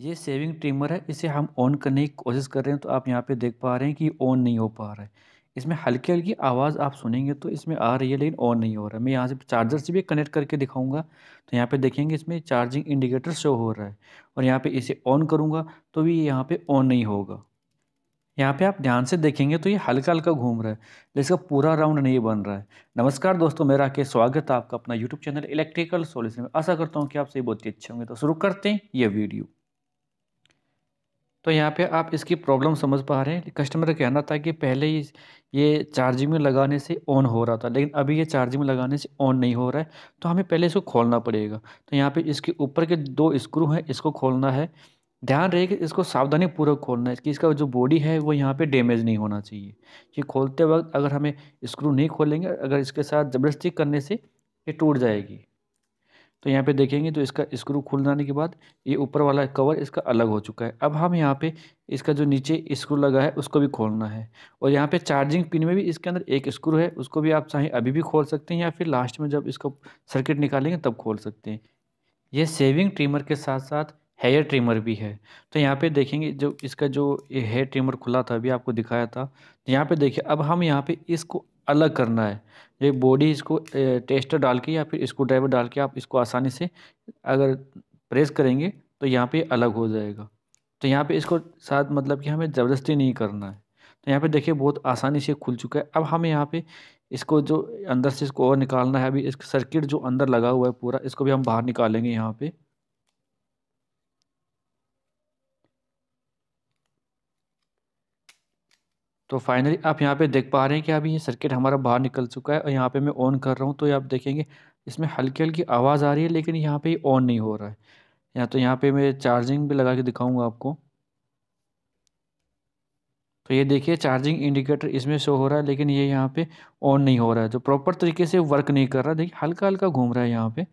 ये saving trimmer है इसे हम ऑन करने की कोशिश कर रहे हैं तो आप यहाँ पे देख पा रहे हैं कि ऑन नहीं हो पा रहा है इसमें हल्की हल्की आवाज़ आप सुनेंगे तो इसमें आ रही है लेकिन ऑन नहीं हो रहा है मैं यहाँ से चार्जर से भी कनेक्ट करके दिखाऊंगा तो यहाँ पे देखेंगे इसमें चार्जिंग इंडिकेटर शो हो रहा है और यहाँ पर इसे ऑन करूँगा तो भी यहाँ पर ऑन नहीं होगा यहाँ पे आप ध्यान से देखेंगे तो ये हल्का हल्का घूम रहा है लेकिन इसका पूरा राउंड नहीं बन रहा है नमस्कार दोस्तों मेरा के स्वागत है आपका अपना यूट्यूब चैनल इलेक्ट्रिकल सोल्यूशन में आशा करता हूँ कि आप सभी बहुत ही अच्छे होंगे तो शुरू करते हैं ये वीडियो तो यहाँ पे आप इसकी प्रॉब्लम समझ पा रहे हैं कस्टमर का कहना था कि पहले ही ये चार्जिंग में लगाने से ऑन हो रहा था लेकिन अभी ये चार्जिंग में लगाने से ऑन नहीं हो रहा है तो हमें पहले इसको खोलना पड़ेगा तो यहाँ पे इसके ऊपर के दो स्क्रू हैं इसको खोलना है ध्यान रहे कि इसको सावधानी पूर्वक खोलना है कि इसका जो बॉडी है वो यहाँ पे डैमेज नहीं होना चाहिए कि खोलते वक्त अगर हमें स्क्रू नहीं खोलेंगे अगर इसके साथ ज़बरदस्ती करने से ये टूट जाएगी तो यहाँ पे देखेंगे तो इसका स्क्रू खुल जाने के बाद ये ऊपर वाला कवर इसका अलग हो चुका है अब हम यहाँ पे इसका जो नीचे स्क्रू लगा है उसको भी खोलना है और यहाँ पे चार्जिंग पिन में भी इसके अंदर एक स्क्रू है उसको भी आप चाहे अभी भी खोल सकते हैं या फिर लास्ट में जब इसको सर्किट निकालेंगे तब खोल सकते हैं यह सेविंग ट्रिमर के साथ साथ हेयर ट्रिमर भी है तो यहाँ पे देखेंगे जो इसका जो हेयर ट्रिमर खुला था अभी आपको दिखाया था तो यहाँ पे देखिए अब हम यहाँ पे इसको अलग करना है ये बॉडी इसको टेस्टर डाल के या फिर इसको ड्राइवर डाल के आप इसको आसानी से अगर प्रेस करेंगे तो यहाँ पे अलग हो जाएगा तो यहाँ पे इसको साथ मतलब कि हमें ज़बरदस्ती नहीं करना है तो यहाँ पे देखिए बहुत आसानी से खुल चुका है अब हमें यहाँ पे इसको जो अंदर से इसको और निकालना है अभी इसका सर्किट जो अंदर लगा हुआ है पूरा इसको भी हम बाहर निकालेंगे यहाँ पर तो फाइनली आप यहाँ पे देख पा रहे हैं कि अभी ये सर्किट हमारा बाहर निकल चुका है और यहाँ पे मैं ऑन कर रहा हूँ तो ये आप देखेंगे इसमें हल्की हल्की आवाज़ आ रही है लेकिन यहाँ पे ऑन नहीं हो रहा है या तो यहाँ पे मैं चार्जिंग भी लगा के दिखाऊँगा आपको तो ये देखिए चार्जिंग इंडिकेटर इसमें शो हो रहा है लेकिन ये यहाँ पर ऑन नहीं हो रहा है जो प्रॉपर तरीके से वर्क नहीं कर रहा देखिए हल्का हल्का घूम रहा है यहाँ पर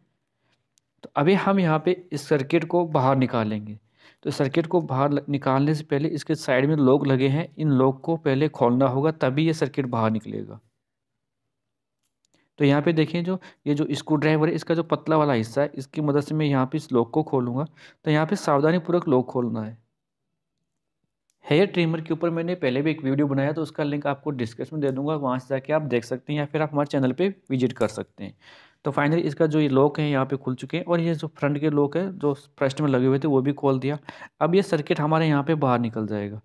तो अभी हम यहाँ पर इस सर्किट को बाहर निकालेंगे तो सर्किट को बाहर निकालने से पहले इसके साइड में लोग लगे हैं इन लोग को पहले खोलना होगा तभी ये सर्किट बाहर निकलेगा तो यहाँ पे देखें जो ये जो स्क्रू ड्राइवर है इसका जो पतला वाला हिस्सा है इसकी मदद से मैं यहाँ पे इस लॉक को खोलूँगा तो यहाँ पे सावधानीपूर्वक लॉक खोलना है हेयर ट्रिमर के ऊपर मैंने पहले भी एक वीडियो बनाया तो उसका लिंक आपको डिस्क्रिप्शन में दे दूंगा वहाँ से जाके आप देख सकते हैं या फिर आप हमारे चैनल पर विजिट कर सकते हैं तो फाइनली इसका जो ये लॉक है यहाँ पे खुल चुके हैं और ये जो फ्रंट के लॉक है जो फ्रस्ट में लगे हुए थे वो भी खोल दिया अब ये सर्किट हमारे यहाँ पे बाहर निकल जाएगा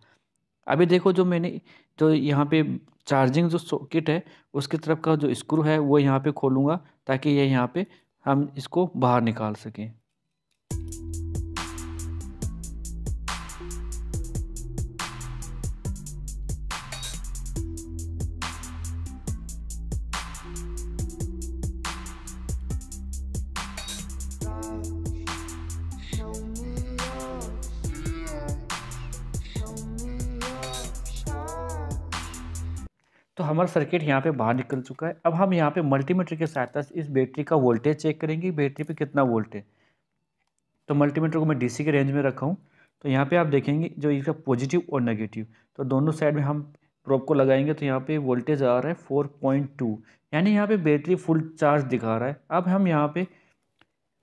अभी देखो जो मैंने जो यहाँ पे चार्जिंग जो सॉकेट है उसकी तरफ का जो स्क्रू है वो यहाँ पे खोलूँगा ताकि ये यह यहाँ पर हम इसको बाहर निकाल सकें तो हमारा सर्किट यहाँ पे बाहर निकल चुका है अब हम यहाँ पे मल्टीमीटर की सहायता से इस बैटरी का वोल्टेज चेक करेंगे बैटरी पे कितना वोल्ट है तो मल्टीमीटर को मैं डीसी के रेंज में रखा हूँ तो यहाँ पे आप देखेंगे जो इसका पॉजिटिव और नेगेटिव तो दोनों साइड में हम प्रोप को लगाएंगे तो यहाँ पर वोल्टेज आ रहा है फोर पॉइंट टू यानी यहाँ पर बैटरी फुल चार्ज दिखा रहा है अब हम यहाँ पर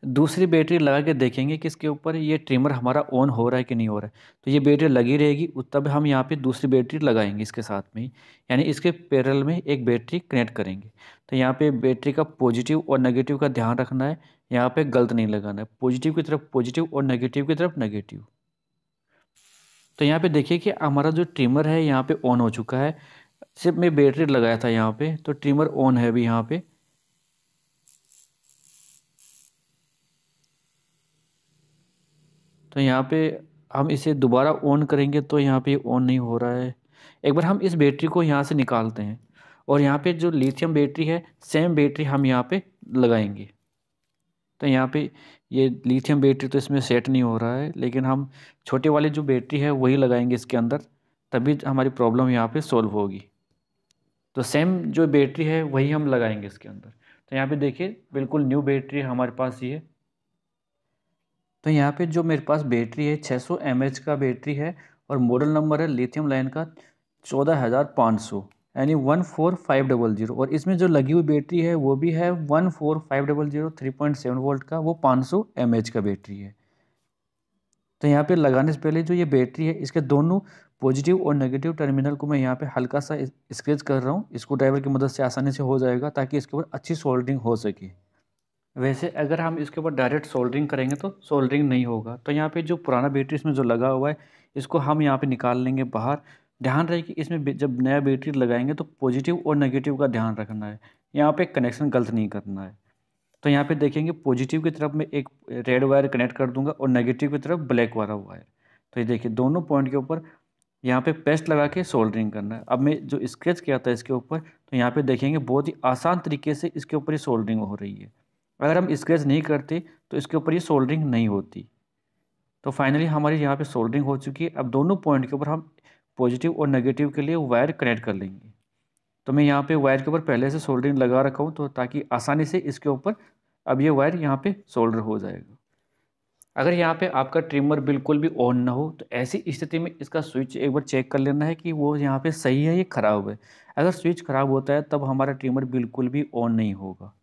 दूसरी बैटरी लगा के देखेंगे कि इसके ऊपर ये ट्रिमर हमारा ऑन हो रहा है कि नहीं हो रहा है तो ये बैटरी लगी रहेगी तब हम यहाँ पे दूसरी बैटरी लगाएंगे इसके साथ में यानी इसके पैरल में एक बैटरी कनेक्ट करेंगे तो यहाँ पे बैटरी का पॉजिटिव और नेगेटिव का ध्यान रखना है यहाँ पे गलत नहीं लगाना है पॉजिटिव की तरफ पॉजिटिव और नेगेटिव की तरफ नेगेटिव तो यहाँ पर देखिए कि हमारा जो ट्रिमर है यहाँ पर ऑन हो चुका है सिर्फ मैं बैटरी लगाया था यहाँ पर तो ट्रिमर ऑन है अभी यहाँ पर तो यहाँ पे हम इसे दोबारा ऑन करेंगे तो यहाँ पे ऑन नहीं हो रहा है एक बार हम इस बैटरी को यहाँ से निकालते हैं और यहाँ पे जो लिथियम बैटरी है सेम बैटरी हम यहाँ पे लगाएंगे तो यहाँ पे ये लिथियम बैटरी तो इसमें सेट नहीं हो रहा है लेकिन हम छोटे वाली जो बैटरी है वही लगाएंगे इसके अंदर तभी हमारी प्रॉब्लम यहाँ पे सॉल्व होगी तो सेम जो बैटरी है वही हम लगाएंगे इसके अंदर तो यहाँ पे देखिए बिल्कुल न्यू बैटरी हमारे पास ये तो यहाँ पे जो मेरे पास बैटरी है 600 सौ का बैटरी है और मॉडल नंबर है लिथियम लाइन का चौदह हज़ार पाँच सौ यानी one four five double zero और इसमें जो लगी हुई बैटरी है वो भी है one four five double zero three point seven volt का वो पाँच सौ एम एच का बैटरी है तो यहाँ पे लगाने से पहले जो ये बैटरी है इसके दोनों पॉजिटिव और नेगेटिव टर्मिनल को मैं यहाँ पे हल्का सा स्क्रेच कर रहा हूँ इसको ड्राइवर की मदद से आसानी से हो जाएगा ताकि इसके ऊपर अच्छी सोल्डिंग हो सके वैसे अगर हम इसके ऊपर डायरेक्ट सोल्डरिंग करेंगे तो सोल्डरिंग नहीं होगा तो यहाँ पे जो पुराना बैटरी इसमें जो लगा हुआ है इसको हम यहाँ पे निकाल लेंगे बाहर ध्यान रहे कि इसमें जब नया बैटरी लगाएंगे तो पॉजिटिव और नेगेटिव का ध्यान रखना है यहाँ पे कनेक्शन गलत नहीं करना है तो यहाँ पर देखेंगे पॉजिटिव की तरफ मैं एक रेड वायर कनेक्ट कर दूँगा और नेगेटिव की तरफ ब्लैक वाला वायर तो ये देखिए दोनों पॉइंट के ऊपर यहाँ पे पेस्ट लगा के सोल्डरिंग करना है अब मैं जो स्केच किया था इसके ऊपर तो यहाँ पे देखेंगे बहुत ही आसान तरीके से इसके ऊपर ही सोल्डरिंग हो रही है अगर हम स्क्रेच नहीं करते तो इसके ऊपर ये सोल्डरिंग नहीं होती तो फाइनली हमारी यहाँ पे सोल्डरिंग हो चुकी है अब दोनों पॉइंट के ऊपर हम पॉजिटिव और नेगेटिव के लिए वायर कनेक्ट कर लेंगे तो मैं यहाँ पे वायर के ऊपर पहले से सोल्डरिंग लगा रखा हूँ तो ताकि आसानी से इसके ऊपर अब ये वायर यहाँ पे सोल्डर हो जाएगा अगर यहाँ पे आपका ट्रिमर बिल्कुल भी ऑन ना हो तो ऐसी स्थिति में इसका स्विच एक बार चेक कर लेना है कि वो यहाँ पर सही है या ख़राब है अगर स्विच ख़राब होता है तब हमारा ट्रिमर बिल्कुल भी ऑन नहीं होगा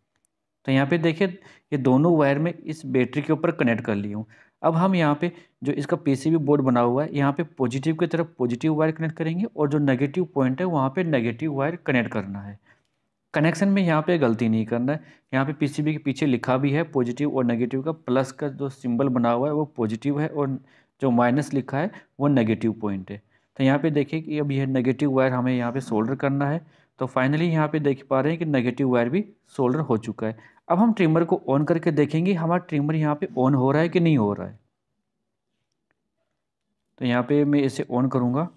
तो यहाँ पे देखिए ये दोनों वायर में इस बैटरी के ऊपर कनेक्ट कर ली हूँ अब हम यहाँ पे जो इसका पीसीबी बोर्ड बना हुआ है यहाँ पे पॉजिटिव की तरफ पॉजिटिव वायर कनेक्ट करेंगे और जो नेगेटिव पॉइंट है वहाँ पे नेगेटिव वायर कनेक्ट करना है कनेक्शन में यहाँ पे गलती नहीं करना है यहाँ पे पीसीबी के पीछे लिखा भी है पॉजिटिव और नेगेटिव का प्लस का जो सिम्बल बना हुआ है वो पॉजिटिव है और जो माइनस लिखा है वो नेगेटिव पॉइंट है तो यहाँ पर देखिए कि अब यह नेगेटिव वायर हमें यहाँ पर सोल्डर करना है तो फाइनली यहाँ पे देख पा रहे हैं कि नेगेटिव वायर भी सोल्डर हो चुका है अब हम ट्रिमर को ऑन करके देखेंगे हमारा ट्रिमर यहाँ पे ऑन हो रहा है कि नहीं हो रहा है तो यहाँ पे मैं इसे ऑन करूँगा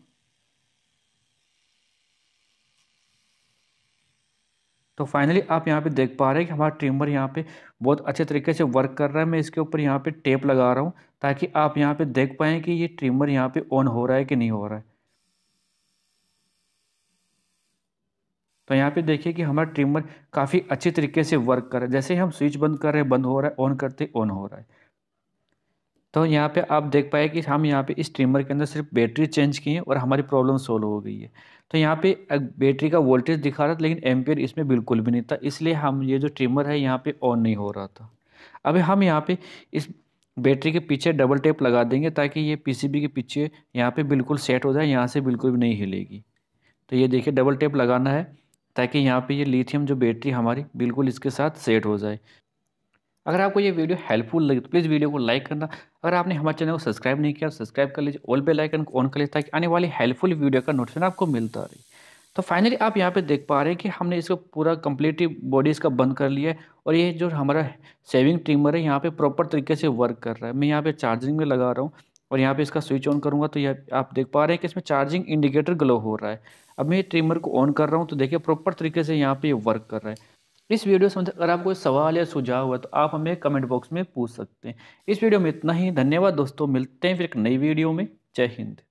तो फाइनली आप यहाँ पे देख पा रहे हैं कि हमारा ट्रिमर यहाँ पे बहुत अच्छे तरीके से वर्क कर रहा है मैं इसके ऊपर यहाँ पे टेप लगा रहा हूँ ताकि आप यहाँ पे देख पाएँ कि ये ट्रिमर यहाँ पे ऑन हो रहा है कि नहीं हो रहा है तो यहाँ पे देखिए कि हमारा ट्रिमर काफ़ी अच्छी तरीके से वर्क कर रहा है जैसे हम स्विच बंद कर रहे हैं बंद हो रहा है ऑन करते ऑन हो रहा है तो यहाँ पे आप देख पाए कि हम यहाँ पे इस ट्रिमर के अंदर सिर्फ बैटरी चेंज की है और हमारी प्रॉब्लम सोल्व हो गई है तो यहाँ पे बैटरी का वोल्टेज दिखा रहा था लेकिन एम्पेयर इसमें बिल्कुल भी नहीं था इसलिए हम ये जो ट्रिमर है यहाँ पे ऑन नहीं हो रहा था अभी हम यहाँ पे इस बैटरी के पीछे डबल टेप लगा देंगे ताकि ये पीसीबी के पीछे यहाँ पे बिल्कुल सेट हो जाए यहाँ से बिल्कुल भी नहीं हिलेगी तो ये देखिए डबल टेप लगाना है ताकि यहाँ पे ये लिथियम जो बैटरी हमारी बिल्कुल इसके साथ सेट हो जाए अगर आपको ये वीडियो हेल्पफुल लगे तो प्लीज़ वीडियो को लाइक करना अगर आपने हमारे चैनल को सब्सक्राइब नहीं किया सब्सक्राइब तो कर लीजिए ऑल पे लाइक ऑन कर लीजिए ताकि आने वाली हेल्पफुल वीडियो का नोटिफिकेशन आपको मिलता रहे तो फाइनली आप यहाँ पे देख पा रहे हैं कि हमने इसको पूरा कम्प्लीटली बॉडी इसका बंद कर लिया है और ये जो हमारा सेविंग ट्रिमर है यहाँ पर प्रॉपर तरीके से वर्क कर रहा है मैं यहाँ पे चार्जिंग में लगा रहा हूँ और यहाँ पे इसका स्विच ऑन करूँगा तो ये आप देख पा रहे हैं कि इसमें चार्जिंग इंडिकेटर ग्लो हो रहा है अब मैं ये ट्रिमर को ऑन कर रहा हूँ तो देखिए प्रॉपर तरीके से यहाँ पे ये वर्क कर रहा है इस वीडियो से मतलब अगर आपको सवाल या सुझाव है तो आप हमें कमेंट बॉक्स में पूछ सकते हैं इस वीडियो में इतना ही धन्यवाद दोस्तों मिलते हैं फिर एक नई वीडियो में जय हिंद